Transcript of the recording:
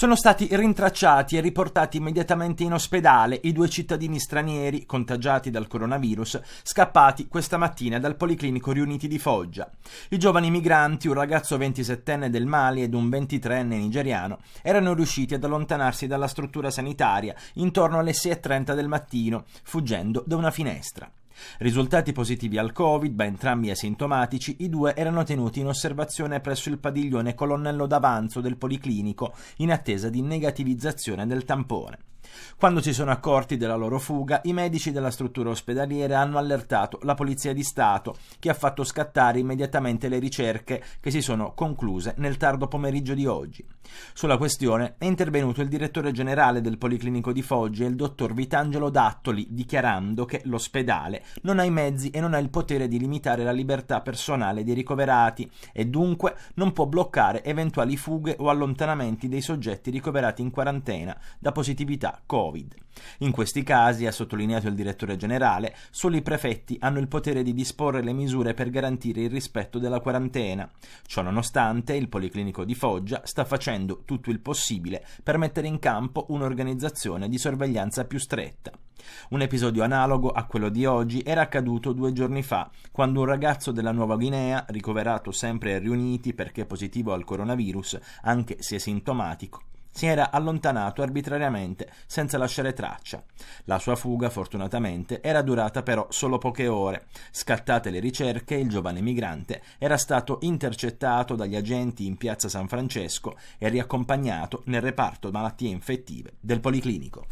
Sono stati rintracciati e riportati immediatamente in ospedale i due cittadini stranieri contagiati dal coronavirus scappati questa mattina dal Policlinico Riuniti di Foggia. I giovani migranti, un ragazzo 27enne del Mali ed un 23enne nigeriano, erano riusciti ad allontanarsi dalla struttura sanitaria intorno alle 6.30 del mattino, fuggendo da una finestra. Risultati positivi al Covid, ma entrambi asintomatici, i due erano tenuti in osservazione presso il padiglione colonnello d'avanzo del Policlinico in attesa di negativizzazione del tampone. Quando si sono accorti della loro fuga, i medici della struttura ospedaliera hanno allertato la Polizia di Stato, che ha fatto scattare immediatamente le ricerche che si sono concluse nel tardo pomeriggio di oggi. Sulla questione è intervenuto il direttore generale del Policlinico di Foggia, il dottor Vitangelo Dattoli, dichiarando che l'ospedale non ha i mezzi e non ha il potere di limitare la libertà personale dei ricoverati e dunque non può bloccare eventuali fughe o allontanamenti dei soggetti ricoverati in quarantena da positività Covid. In questi casi, ha sottolineato il direttore generale, solo i prefetti hanno il potere di disporre le misure per garantire il rispetto della quarantena. Ciononostante, il Policlinico di Foggia sta facendo tutto il possibile per mettere in campo un'organizzazione di sorveglianza più stretta. Un episodio analogo a quello di oggi era accaduto due giorni fa, quando un ragazzo della Nuova Guinea, ricoverato sempre a riuniti perché positivo al coronavirus, anche se sintomatico, si era allontanato arbitrariamente senza lasciare traccia. La sua fuga, fortunatamente, era durata però solo poche ore. Scattate le ricerche, il giovane migrante era stato intercettato dagli agenti in piazza San Francesco e riaccompagnato nel reparto malattie infettive del Policlinico.